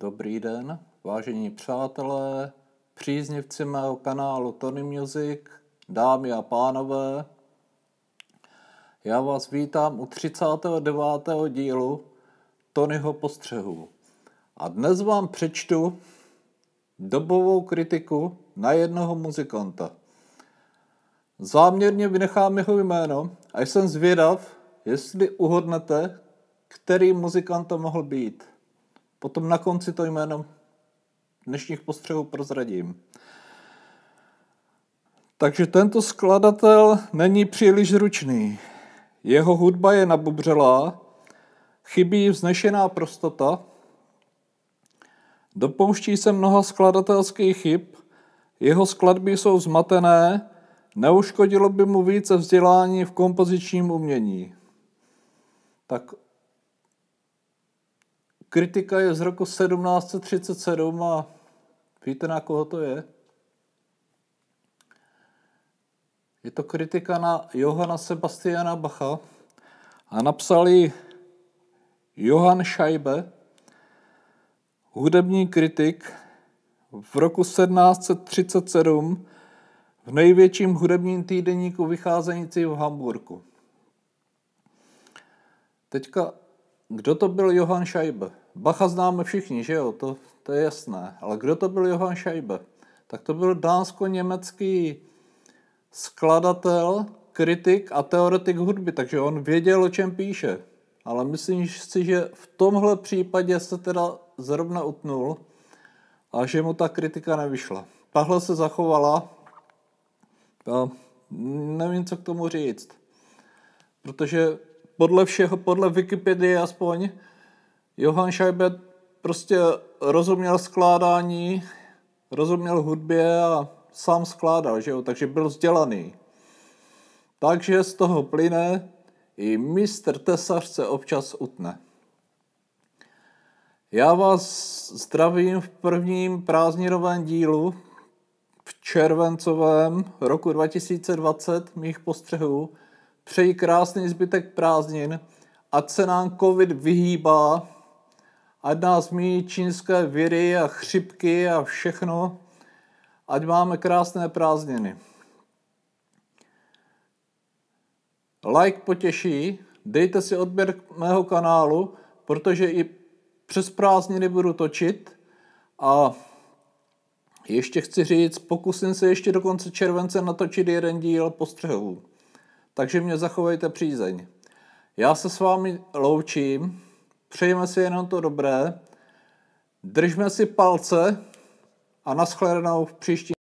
Dobrý den, vážení přátelé, příznivci mého kanálu Tony Music, dámy a pánové. Já vás vítám u 39. dílu Tonyho postřehu. A dnes vám přečtu dobovou kritiku na jednoho muzikanta. Záměrně vynechám jeho jméno a jsem zvědav, jestli uhodnete, který muzikant to mohl být. Potom na konci to jméno dnešních postřehů prozradím. Takže tento skladatel není příliš ručný. Jeho hudba je nabubřelá, chybí vznešená prostota, dopouští se mnoha skladatelských chyb, jeho skladby jsou zmatené, neuškodilo by mu více vzdělání v kompozičním umění. Tak kritika je z roku 1737 a víte, na koho to je? Je to kritika na Johana Sebastiana Bacha a napsali Johan Scheibe, hudební kritik v roku 1737 v největším hudebním týdenníku vycházející v Hamburgu. Teďka kdo to byl Johann Scheibe? Bacha známe všichni, že jo, to, to je jasné. Ale kdo to byl Johann Scheibe? Tak to byl dánsko-německý skladatel, kritik a teoretik hudby, takže on věděl, o čem píše. Ale myslím si, že v tomhle případě se teda zrovna utnul a že mu ta kritika nevyšla. Tahle se zachovala, a nevím, co k tomu říct, protože podle všeho, podle Wikipedie aspoň, Johan Scheibert prostě rozuměl skládání, rozuměl hudbě a sám skládal, že jo? takže byl vzdělaný. Takže z toho plyne, i mistr tesař se občas utne. Já vás zdravím v prvním prázdninovém dílu v červencovém roku 2020 mých postřehů Přeji krásný zbytek prázdnin, ať se nám covid vyhýbá, ať nás míjí čínské viry a chřipky a všechno, ať máme krásné prázdniny. Like potěší, dejte si odběr mého kanálu, protože i přes prázdniny budu točit a ještě chci říct, pokusím se ještě do konce července natočit jeden díl postřehů takže mě zachovejte přízeň. Já se s vámi loučím, přejeme si jenom to dobré, držme si palce a naschledanou v příští